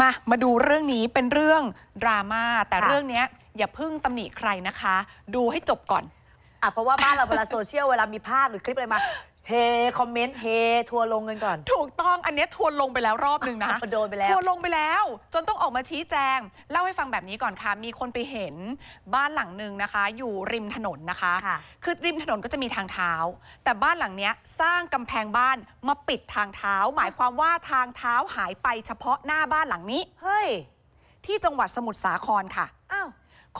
มา มาดูเรื่องนี้เป็นเรื่องดราม่าแต่เรื่องนี้อย่าพึ่งตำหนิใครนะคะ ดูให้จบก่อนอ่ะเพราะว่าบ้านเราเวลาโซเชียล เวลามีภาพหรือคลิปอะไรมาเฮคอมเมนต์เฮทัวลงกันก่อน ถูกต้อง อันนี้ทัวร์ลงไปแล้วรอบหนึ่งนะ โดนไปแล้วทัวร์ลงไปแล้ว จนต้องออกมาชี้แจง เล่าให้ฟังแบบนี้ก่อนค่ะ มีคนไปเห็นบ้านหลังหนึ่งนะคะ อยู่ริมถนนนะคะคือริมถนนก็จะมีทางเท้า แต่บ้านหลังเนี้ยสร้างกำแพงบ้านมาปิดทางเท้า หมายความว่าทางเท้าหายไปเฉพาะหน้าบ้านหลังนี้เฮ้ยที่จังหวัดสมุทรสาครค่ะอ้าว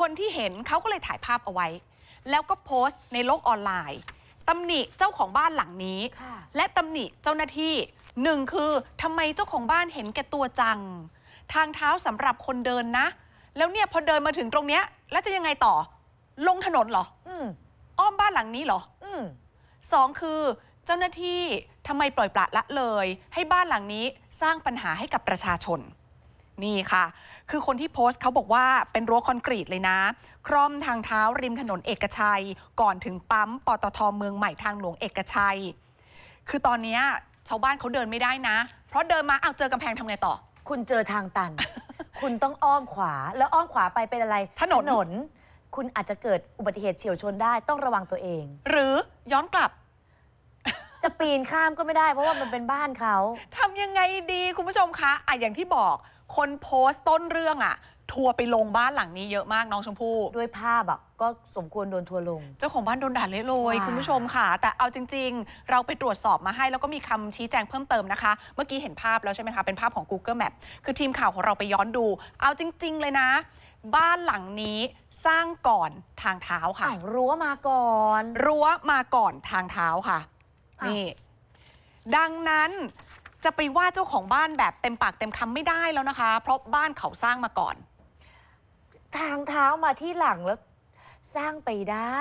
คนที่เห็นเขาก็เลยถ่ายภาพเอาไว้ แล้วก็โพสต์ในโลกออนไลน์ตำหนิเจ้าของบ้านหลังนี้ และตำหนิเจ้าหน้าที่หนึ่งคือทำไมเจ้าของบ้านเห็นแก่ตัวจัง ทางเท้าสำหรับคนเดินนะ แล้วเนี่ยพอเดินมาถึงตรงเนี้ยแล้วจะยังไงต่อ ลงถนนเหรออ้อมบ้านหลังนี้เหรอสองคือ เจ้าหน้าที่ทำไมปล่อยปละละเลย ให้บ้านหลังนี้สร้างปัญหาให้กับประชาชนนี่ค่ะ คือคนที่โพสต์เขาบอกว่าเป็นรั้วคอนกรีตเลยนะ คร่อมทางเท้าริมถนนเอกชัยก่อนถึงปั๊มปตทเมืองใหม่ทางหลวงเอกชัย คือตอนนี้ ชาวบ้านเขาเดินไม่ได้นะ เพราะเดินมาเอาเจอกำแพงทำไงต่อ คุณเจอทางตัน คุณต้องอ้อมขวาแล้วอ้อมขวาไปเป็นอะไร ถนนถนนคุณอาจจะเกิดอุบัติเหตุเฉียวชนได้ต้องระวังตัวเอง หรือย้อนกลับ จะปีนข้ามก็ไม่ได้ เพราะว่ามันเป็นบ้านเขาทำยังไงดีคุณผู้ชมคะอ่ะอย่างที่บอกคนโพสต์ต้นเรื่องอะทัวร์ไปลงบ้านหลังนี้เยอะมากน้องชมพู่ด้วยภาพอะก็สมควรโดนทัวลง เจ้าของบ้านโดนด่าเละเลย คุณผู้ชมค่ะ แต่เอาจริง ๆ เราไปตรวจสอบมาให้ แล้วก็มีคำชี้แจงเพิ่มเติมนะคะ เมื่อกี้เห็นภาพแล้วใช่ไหมคะ เป็นภาพของ Google Map คือทีมข่าวของเราไปย้อนดู เอาจริง ๆ เลยนะ บ้านหลังนี้สร้างก่อนทางเท้าค่ะรั้วมาก่อน รั้วมาก่อนทางเท้าค่ะนี่ดังนั้นจะไปว่าเจ้าของบ้านแบบเต็มปากเต็มคำไม่ได้แล้วนะคะ เพราะบ้านเขาสร้างมาก่อน ทางเท้ามาที่หลังแล้วสร้างไปได้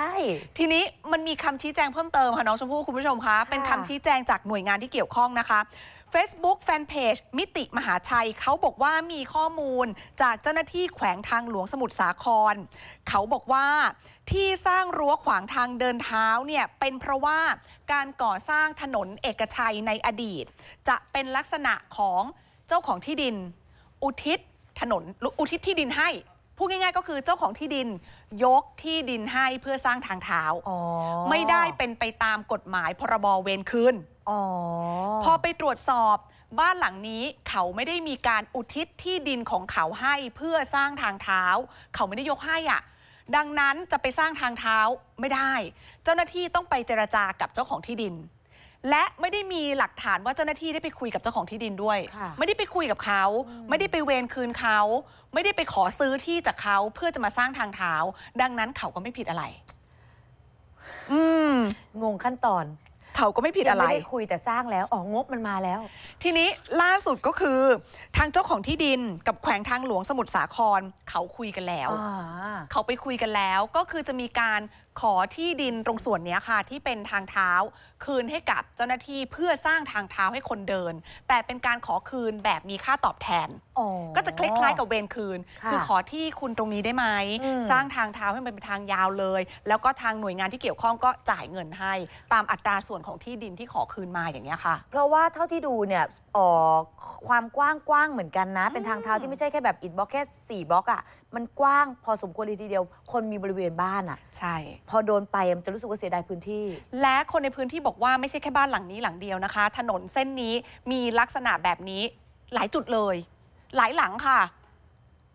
ทีนี้มันมีคำชี้แจงเพิ่มเติมค่ะน้องชมพู่คุณผู้ชมคะ เป็นคำชี้แจงจากหน่วยงานที่เกี่ยวข้องนะคะ Facebook Fanpage มิติมหาชัยเขาบอกว่ามีข้อมูลจากเจ้าหน้าที่แขวงทางหลวงสมุทรสาครเขาบอกว่าที่สร้างรั้วขวางทางเดินเท้าเนี่ยเป็นเพราะว่าการก่อสร้างถนนเอกชัยในอดีต จะเป็นลักษณะของเจ้าของที่ดิน อุทิศถนนอุทิศที่ดินให้พูดง่าย ๆ ก็คือเจ้าของที่ดิน ยกที่ดินให้เพื่อสร้างทางเท้าไม่ได้เป็นไปตามกฎหมายพรบเวรคืนพอไปตรวจสอบบ้านหลังนี้เขาไม่ได้มีการอุทิศที่ดินของเขาให้เพื่อสร้างทางเท้า เขาไม่ได้ยกให้อ่ะดังนั้นจะไปสร้างทางเท้าไม่ได้ เจ้าหน้าที่ต้องไปเจรจากับเจ้าของที่ดินและไม่ได้มีหลักฐานว่าเจ้าหน้าที่ได้ไปคุยกับเจ้าของที่ดินด้วย ไม่ได้ไปคุยกับเขา ไม่ได้ไปเวรคืนเขา ไม่ได้ไปขอซื้อที่จากเขาเพื่อจะมาสร้างทางเท้าดังนั้นเขาก็ไม่ผิดอะไร อืม งงขั้นตอนเขาก็ไม่ผิดอะไรไม่ได้คุยแต่สร้างแล้วอ๋องบมันมาแล้ว ทีนี้ล่าสุดก็คือทางเจ้าของที่ดิน กับแขวงทางหลวงสมุทรสาคร เขาคุยกันแล้วเขาไปคุยกันแล้ว ก็คือจะมีการขอที่ดินตรงส่วนนี้ค่ะ ที่เป็นทางเท้าคืนให้กับเจ้าหน้าที่เพื่อสร้างทางเท้าให้คนเดิน แต่เป็นการขอคืนแบบมีค่าตอบแทนก็จะคล้ายๆกับเวรคืน คือขอที่คุณตรงนี้ได้ไหมสร้างทางเท้าให้มันเป็นทางยาวเลย แล้วก็ทางหน่วยงานที่เกี่ยวข้องก็จ่ายเงินให้ตามอัตราส่วนของที่ดินที่ขอคืนมาอย่างนี้ค่ะ เพราะว่าเท่าที่ดูเนี่ยออความกว้างกว้างเหมือนกันนะ เป็นทางเท้าที่ไม่ใช่แค่แบบอิดบล็อกแค่4บล็อกอะมันกว้างพอสมควรเลยทีเดียว คนมีบริเวณบ้านอ่ะใช่ พอโดนไปมันจะรู้สึกว่าเสียดายพื้นที่ และคนในพื้นที่บอกว่าไม่ใช่แค่บ้านหลังนี้หลังเดียวนะคะ ถนนเส้นนี้มีลักษณะแบบนี้ หลายจุดเลย หลายหลังค่ะ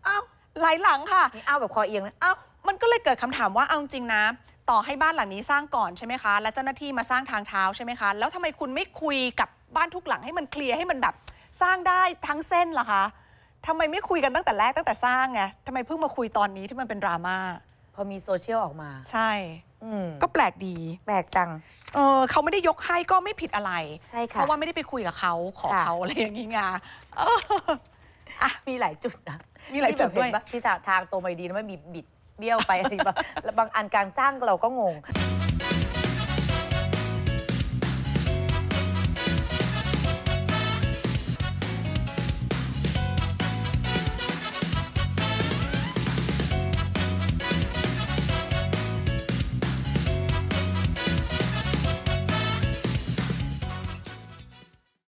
อ้าวหลายหลังค่ะอ้าวแบบคอเอียงนะอ้าวมันก็เลยเกิดคำถามว่าเอาจริงนะต่อให้บ้านหลังนี้สร้างก่อนใช่ไหมคะ แล้วเจ้าหน้าที่มาสร้างทางเท้าใช่ไหมคะแล้วทำไมคุณไม่คุยกับบ้านทุกหลัง ให้มันเคลียร์ให้มันแบบสร้างได้ทั้งเส้นล่ะคะทำไมไม่คุยกันตั้งแต่แรกตั้งแต่สร้างไงทำไมเพิ่งมาคุยตอนนี้ที่มันเป็นดราม่า พอมีโซเชียลออกมาใช่ก็แปลกดีแปลกจังเออเขาไม่ได้ยกให้ก็ไม่ผิดอะไรใช่ค่ะเพราะว่าไม่ได้ไปคุยกับเขาขอเขาอะไรอย่างนี้ไงอ่ะมีหลายจุดนะมีหลายจุดด้วยที่ทางตัวไม่ดีนไม่มีบิดเบี้ยวไปอะไรบางอันการสร้างเราก็งง